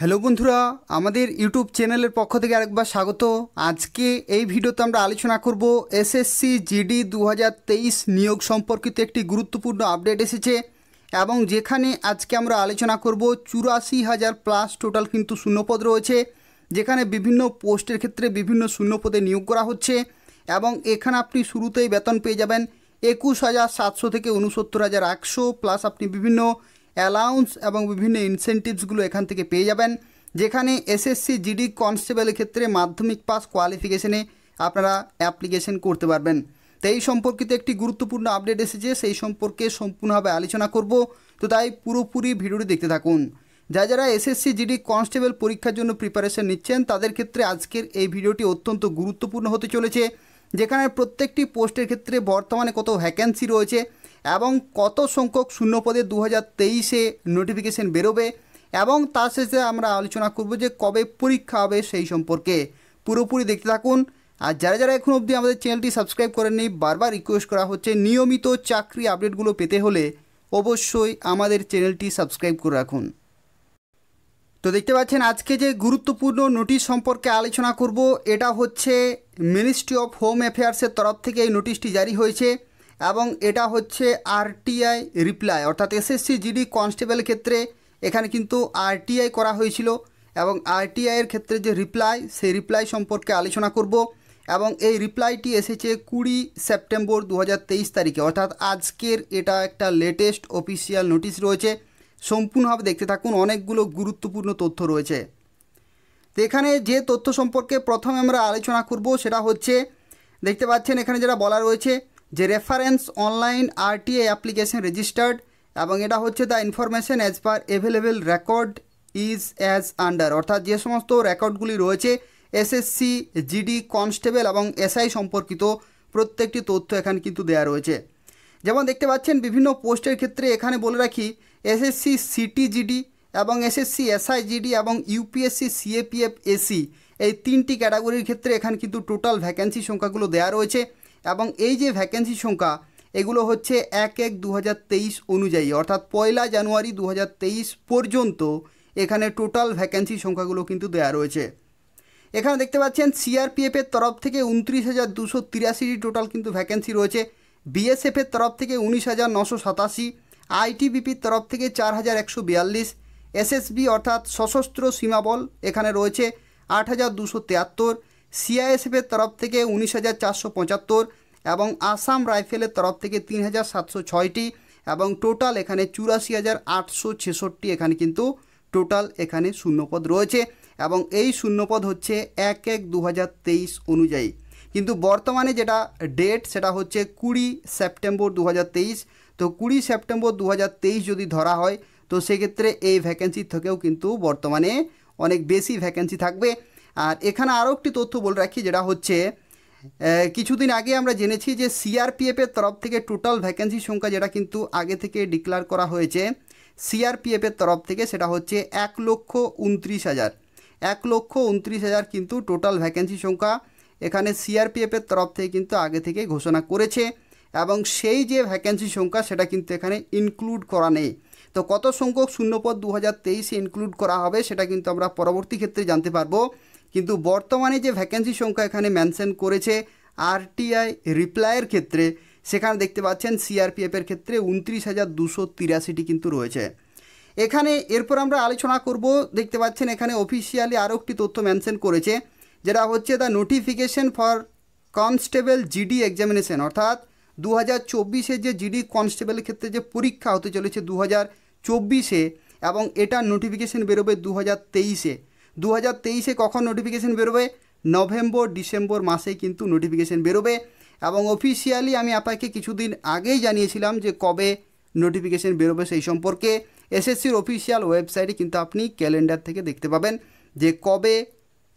hello বন্ধুরা আমাদের YouTube চ্যানেলের পক্ষ থেকে আরেকবার স্বাগত আজকে এই ভিডিওতে আমরা আলোচনা করব এসএসসি জিডি দু নিয়োগ সম্পর্কিত একটি গুরুত্বপূর্ণ আপডেট এসেছে এবং যেখানে আজকে আমরা আলোচনা করব চুরাশি হাজার প্লাস টোটাল কিন্তু শূন্যপদ রয়েছে যেখানে বিভিন্ন পোস্টের ক্ষেত্রে বিভিন্ন শূন্যপদে নিয়োগ করা হচ্ছে এবং এখানে আপনি শুরুতেই বেতন পেয়ে যাবেন একুশ হাজার সাতশো থেকে উনসত্তর হাজার একশো প্লাস আপনি বিভিন্ন অ্যালাউন্স এবং বিভিন্ন ইনসেন্টিভসগুলো এখান থেকে পেয়ে যাবেন যেখানে এসএসসি জিডি কনস্টেবলের ক্ষেত্রে মাধ্যমিক পাস কোয়ালিফিকেশনে আপনারা অ্যাপ্লিকেশন করতে পারবেন তো এই সম্পর্কিত একটি গুরুত্বপূর্ণ আপডেট এসেছে সেই সম্পর্কে সম্পূর্ণভাবে আলোচনা করব তো তাই পুরোপুরি ভিডিওটি দেখতে থাকুন যা যারা এসএসসি জিডি কনস্টেবল পরীক্ষার জন্য প্রিপারেশন নিচ্ছেন তাদের ক্ষেত্রে আজকের এই ভিডিওটি অত্যন্ত গুরুত্বপূর্ণ হতে চলেছে যেখানে প্রত্যেকটি পোস্টের ক্ষেত্রে বর্তমানে কত ভ্যাকেন্সি রয়েছে এবং কত সংখ্যক শূন্যপদে দু হাজার তেইশে নোটিফিকেশন বেরোবে এবং তার শেষে আমরা আলোচনা করব যে কবে পরীক্ষা হবে সেই সম্পর্কে পুরোপুরি দেখতে থাকুন আর যারা যারা এখন অবধি আমাদের চ্যানেলটি সাবস্ক্রাইব করেননি বারবার রিকোয়েস্ট করা হচ্ছে নিয়মিত চাকরি আপডেটগুলো পেতে হলে অবশ্যই আমাদের চ্যানেলটি সাবস্ক্রাইব করে রাখুন তো দেখতে পাচ্ছেন আজকে যে গুরুত্বপূর্ণ নোটিশ সম্পর্কে আলোচনা করব এটা হচ্ছে মিনিস্ট্রি অফ হোম অ্যাফেয়ার্সের তরফ থেকে এই নোটিশটি জারি হয়েছে এবং এটা হচ্ছে আরটিআই রিপ্লাই অর্থাৎ এসএসসি জিডি কনস্টেবল ক্ষেত্রে এখানে কিন্তু আরটিআই করা হয়েছিল এবং আরটিআইয়ের ক্ষেত্রে যে রিপ্লাই সেই রিপ্লাই সম্পর্কে আলোচনা করব এবং এই রিপ্লাইটি এসেছে কুড়ি সেপ্টেম্বর দু তারিখে অর্থাৎ আজকের এটা একটা লেটেস্ট অফিসিয়াল নোটিশ রয়েছে সম্পূর্ণভাবে দেখতে থাকুন অনেকগুলো গুরুত্বপূর্ণ তথ্য রয়েছে তো এখানে যে তথ্য সম্পর্কে প্রথমে আমরা আলোচনা করব সেটা হচ্ছে দেখতে পাচ্ছেন এখানে যেটা বলা রয়েছে যে reference online RTA application registered এবং এটা হচ্ছে the information as per available record is as under অর্থাৎ যে সমস্ত রেকর্ডগুলি রয়েছে এসএসসি জিডি কনস্টেবল এবং এসআই সম্পর্কিত প্রত্যেকটি তথ্য এখানে কিন্তু দেয়া রয়েছে যেমন দেখতে পাচ্ছেন বিভিন্ন পোস্টের ক্ষেত্রে এখানে বলে রাখি এসএসসি জিডি এবং এসএসসি জিডি এবং ইউপিএসসি সিএপিএফ এসি এই তিনটি ক্যাটাগরির ক্ষেত্রে এখানে কিন্তু টোটাল ভ্যাকেন্সি সংখ্যাগুলো দেয়া রয়েছে এবং এই যে ভ্যাকেন্সি সংখ্যা এগুলো হচ্ছে এক এক দু অনুযায়ী অর্থাৎ পয়লা জানুয়ারি দু পর্যন্ত এখানে টোটাল ভ্যাকেন্সি সংখ্যাগুলো কিন্তু দেয়া রয়েছে এখানে দেখতে পাচ্ছেন সিআরপিএফের তরফ থেকে উনত্রিশ হাজার দুশো তিরাশিটি টোটাল কিন্তু ভ্যাকেন্সি রয়েছে বিএসএফের তরফ থেকে উনিশ হাজার নশো সাতাশি আইটিবিপির তরফ থেকে চার হাজার একশো বিয়াল্লিশ এসএসবি অর্থাৎ সশস্ত্র সীমাবল এখানে রয়েছে আট হাজার দুশো তেয়াত্তর সিআইএসএফের তরফ থেকে উনিশ হাজার চারশো পঁচাত্তর এবং আসাম রাইফেলের তরফ থেকে তিন হাজার সাতশো ছয়টি এবং টোটাল এখানে চুরাশি হাজার আটশো ছেষট্টি এখানে কিন্তু টোটাল এখানে শূন্যপদ রয়েছে এবং এই শূন্যপদ হচ্ছে এক এক দু অনুযায়ী কিন্তু বর্তমানে যেটা ডেট সেটা হচ্ছে কুড়ি সেপ্টেম্বর দু তো কুড়ি সেপ্টেম্বর দু যদি ধরা হয় তো সেক্ষেত্রে এই ভ্যাকেন্সি থেকেও কিন্তু বর্তমানে অনেক বেশি ভ্যাকেন্সি থাকবে আর এখানে আরও একটি তথ্য বলে রাখি যেটা হচ্ছে কিছুদিন আগে আমরা জেনেছি যে সিআরপিএফের তরফ থেকে টোটাল ভ্যাকেন্সি সংখ্যা যেটা কিন্তু আগে থেকে ডিক্লার করা হয়েছে সিআরপিএফের তরফ থেকে সেটা হচ্ছে এক লক্ষ উনত্রিশ হাজার এক লক্ষ উনত্রিশ হাজার কিন্তু টোটাল ভ্যাকেন্সি সংখ্যা এখানে সিআরপিএফের তরফ থেকে কিন্তু আগে থেকে ঘোষণা করেছে এবং সেই যে ভ্যাকেন্সি সংখ্যা সেটা কিন্তু এখানে ইনক্লুড করা নেই তো কত সংখ্যক শূন্যপদ দু হাজার তেইশে ইনক্লুড করা হবে সেটা কিন্তু আমরা পরবর্তী ক্ষেত্রে জানতে পারবো কিন্তু বর্তমানে যে ভ্যাকেন্সি সংখ্যা এখানে মেনশন করেছে আরটিআই রিপ্লাইয়ের ক্ষেত্রে সেখানে দেখতে পাচ্ছেন সিআরপিএফের ক্ষেত্রে উনত্রিশ হাজার দুশো তিরাশিটি কিন্তু রয়েছে এখানে এরপর আমরা আলোচনা করব দেখতে পাচ্ছেন এখানে অফিসিয়ালি আরও একটি তথ্য মেনশন করেছে যেটা হচ্ছে the notification for constable GD examination অর্থাৎ দু হাজার চব্বিশে যে জিডি কনস্টেবলের ক্ষেত্রে যে পরীক্ষা হতে চলেছে দু হাজার চব্বিশে এবং এটার নোটিফিকেশন বেরোবে দু হাজার তেইশে দু হাজার তেইশে কখন নোটিফিকেশান বেরোবে নভেম্বর ডিসেম্বর মাসে কিন্তু নোটিফিকেশান বেরোবে এবং অফিসিয়ালি আমি আপনাকে কিছুদিন আগেই জানিয়েছিলাম যে কবে নোটিফিকেশান বেরোবে সেই সম্পর্কে এসএসসির অফিসিয়াল ওয়েবসাইটে কিন্তু আপনি ক্যালেন্ডার থেকে দেখতে পাবেন যে কবে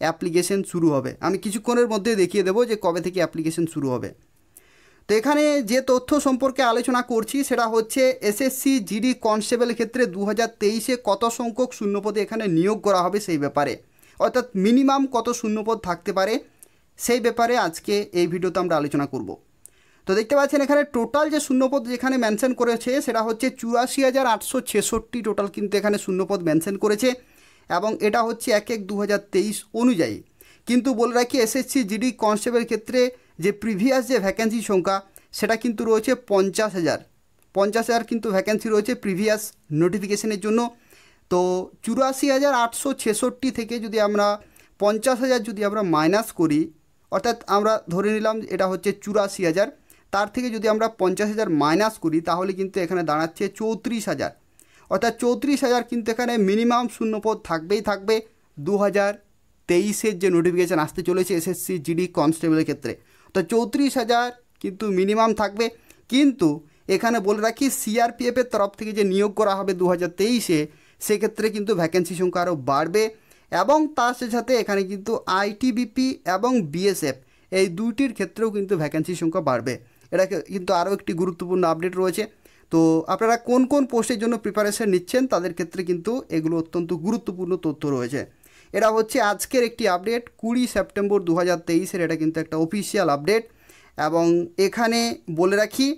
অ্যাপ্লিকেশন শুরু হবে আমি কিছুক্ষণের মধ্যে দেখিয়ে দেবো যে কবে থেকে অ্যাপ্লিকেশন শুরু হবে তো এখানে যে তথ্য সম্পর্কে আলোচনা করছি সেটা হচ্ছে এসএসসি জিডি কনস্টেবল ক্ষেত্রে দু হাজার তেইশে কত সংখ্যক শূন্যপদে এখানে নিয়োগ করা হবে সেই ব্যাপারে অর্থাৎ মিনিমাম কত শূন্যপদ থাকতে পারে সেই ব্যাপারে আজকে এই ভিডিওতে আমরা আলোচনা করব তো দেখতে পাচ্ছেন এখানে টোটাল যে শূন্যপদ যেখানে মেনশন করেছে সেটা হচ্ছে চুরাশি হাজার আটশো ছেষট্টি টোটাল কিন্তু এখানে শূন্যপদ মেনশন করেছে এবং এটা হচ্ছে এক এক দু অনুযায়ী কিন্তু বলে রাখি এসএসসি জিডি কনস্টেবল ক্ষেত্রে যে প্রিভিয়াস যে ভ্যাকেন্সি সংখ্যা সেটা কিন্তু রয়েছে পঞ্চাশ হাজার পঞ্চাশ হাজার কিন্তু ভ্যাকেন্সি রয়েছে প্রিভিয়াস নোটিফিকেশনের জন্য তো চুরাশি হাজার আটশো ছেষট্টি থেকে যদি আমরা পঞ্চাশ হাজার যদি আমরা মাইনাস করি অর্থাৎ আমরা ধরে নিলাম এটা হচ্ছে চুরাশি হাজার তার থেকে যদি আমরা পঞ্চাশ হাজার মাইনাস করি তাহলে কিন্তু এখানে দাঁড়াচ্ছে চৌত্রিশ হাজার অর্থাৎ চৌত্রিশ হাজার কিন্তু এখানে মিনিমাম শূন্যপদ থাকবেই থাকবে দু হাজার তেইশের যে নোটিফিকেশান আসতে চলেছে এসএসসি জিডি কনস্টেবলের ক্ষেত্রে তো চৌত্রিশ হাজার কিন্তু মিনিমাম থাকবে কিন্তু এখানে বলে রাখি সিআরপিএফের তরফ থেকে যে নিয়োগ করা হবে দু হাজার তেইশে সেক্ষেত্রে কিন্তু ভ্যাকেন্সি সংখ্যা আরও বাড়বে এবং তার সাথে সাথে এখানে কিন্তু আইটিবিপি এবং বিএসএফ এই দুইটির ক্ষেত্রেও কিন্তু ভ্যাকেন্সি সংখ্যা বাড়বে এটা কিন্তু আরও একটি গুরুত্বপূর্ণ আপডেট রয়েছে তো আপনারা কোন কোন পোস্টের জন্য প্রিপারেশন নিচ্ছেন তাদের ক্ষেত্রে কিন্তু এগুলো অত্যন্ত গুরুত্বপূর্ণ তথ্য রয়েছে এটা হচ্ছে আজকের একটি আপডেট কুড়ি সেপ্টেম্বর দু হাজার তেইশের এটা কিন্তু একটা অফিসিয়াল আপডেট এবং এখানে বলে রাখি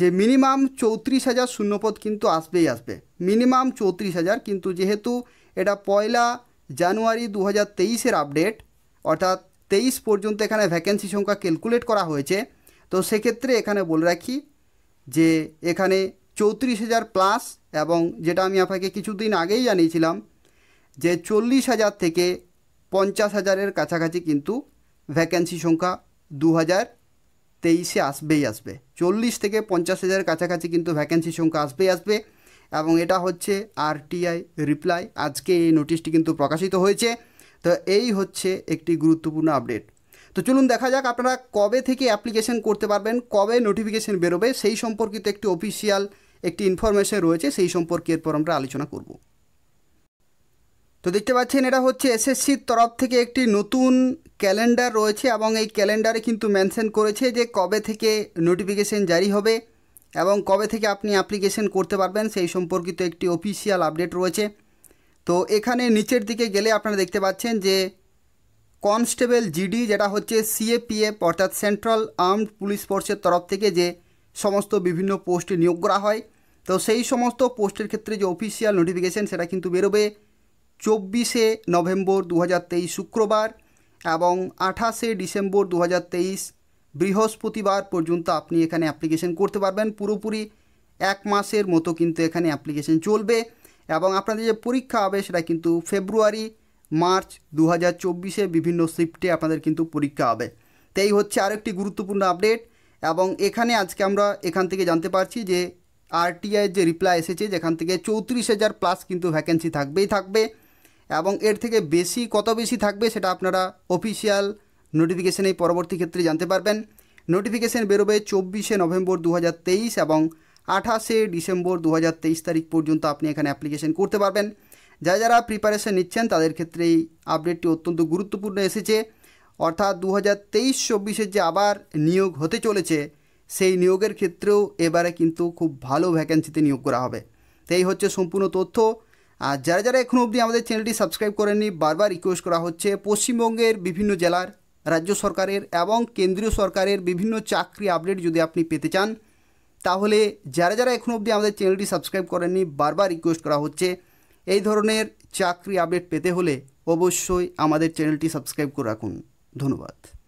যে মিনিমাম চৌত্রিশ হাজার শূন্যপদ কিন্তু আসবেই আসবে মিনিমাম চৌত্রিশ হাজার কিন্তু যেহেতু এটা পয়লা জানুয়ারি দু হাজার তেইশের আপডেট অর্থাৎ তেইশ পর্যন্ত এখানে ভ্যাকেন্সি সংখ্যা ক্যালকুলেট করা হয়েছে তো সেক্ষেত্রে এখানে বলে রাখি যে এখানে চৌত্রিশ হাজার প্লাস এবং যেটা আমি আপনাকে কিছুদিন আগেই জানিয়েছিলাম যে চল্লিশ হাজার থেকে পঞ্চাশ হাজারের কাছাকাছি কিন্তু ভ্যাকেন্সি সংখ্যা দু হাজার তেইশে আসবেই আসবে চল্লিশ থেকে পঞ্চাশ হাজারের কাছাকাছি কিন্তু ভ্যাকেন্সি সংখ্যা আসবেই আসবে এবং এটা হচ্ছে আরটিআই রিপ্লাই আজকে এই নোটিশটি কিন্তু প্রকাশিত হয়েছে তো এই হচ্ছে একটি গুরুত্বপূর্ণ আপডেট তো চলুন দেখা যাক আপনারা কবে থেকে অ্যাপ্লিকেশন করতে পারবেন কবে নোটিফিকেশন বেরোবে সেই সম্পর্কিত একটি অফিসিয়াল একটি ইনফরমেশন রয়েছে সেই সম্পর্কে এরপর আমরা আলোচনা করবো তো দেখতে পাচ্ছেন এটা হচ্ছে এসএসসির তরফ থেকে একটি নতুন ক্যালেন্ডার রয়েছে এবং এই ক্যালেন্ডারে কিন্তু মেনশন করেছে যে কবে থেকে নোটিফিকেশন জারি হবে এবং কবে থেকে আপনি অ্যাপ্লিকেশন করতে পারবেন সেই সম্পর্কিত একটি অফিসিয়াল আপডেট রয়েছে তো এখানে নিচের দিকে গেলে আপনারা দেখতে পাচ্ছেন যে কনস্টেবল জিডি যেটা হচ্ছে সিএপিএফ অর্থাৎ সেন্ট্রাল আর্মড পুলিশ ফোর্সের তরফ থেকে যে সমস্ত বিভিন্ন পোস্টে নিয়োগ করা হয় তো সেই সমস্ত পোস্টের ক্ষেত্রে যে অফিসিয়াল নোটিফিকেশন সেটা কিন্তু বেরোবে চব্বিশে নভেম্বর দু শুক্রবার এবং আঠাশে ডিসেম্বর দু বৃহস্পতিবার পর্যন্ত আপনি এখানে অ্যাপ্লিকেশন করতে পারবেন পুরোপুরি এক মাসের মতো কিন্তু এখানে অ্যাপ্লিকেশন চলবে এবং আপনাদের যে পরীক্ষা হবে সেটা কিন্তু ফেব্রুয়ারি মার্চ দু হাজার বিভিন্ন শিফটে আপনাদের কিন্তু পরীক্ষা হবে তাই হচ্ছে আরেকটি গুরুত্বপূর্ণ আপডেট এবং এখানে আজকে আমরা এখান থেকে জানতে পারছি যে আরটিআইয়ের যে রিপ্লাই এসেছে যেখান থেকে চৌত্রিশ হাজার প্লাস কিন্তু ভ্যাকেন্সি থাকবেই থাকবে এবং এর থেকে বেশি কত বেশি থাকবে সেটা আপনারা অফিসিয়াল নোটিফিকেশানে পরবর্তী ক্ষেত্রে জানতে পারবেন নোটিফিকেশান বেরোবে চব্বিশে নভেম্বর দু এবং আঠাশে ডিসেম্বর দু তারিখ পর্যন্ত আপনি এখানে অ্যাপ্লিকেশন করতে পারবেন যারা যারা প্রিপারেশান নিচ্ছেন তাদের ক্ষেত্রে এই আপডেটটি অত্যন্ত গুরুত্বপূর্ণ এসেছে অর্থাৎ দু হাজার তেইশ চব্বিশের যে আবার নিয়োগ হতে চলেছে সেই নিয়োগের ক্ষেত্রেও এবারে কিন্তু খুব ভালো ভ্যাকেন্সিতে নিয়োগ করা হবে তাই হচ্ছে সম্পূর্ণ তথ্য আর যারা যারা এখনও অবধি আমাদের চ্যানেলটি সাবস্ক্রাইব করেননি বারবার রিকোয়েস্ট করা হচ্ছে পশ্চিমবঙ্গের বিভিন্ন জেলার রাজ্য সরকারের এবং কেন্দ্রীয় সরকারের বিভিন্ন চাকরি আপডেট যদি আপনি পেতে চান তাহলে যারা যারা এখনও অবধি আমাদের চ্যানেলটি সাবস্ক্রাইব করেননি বারবার রিকোয়েস্ট করা হচ্ছে এই ধরনের চাকরি আপডেট পেতে হলে অবশ্যই আমাদের চ্যানেলটি সাবস্ক্রাইব করে রাখুন ধন্যবাদ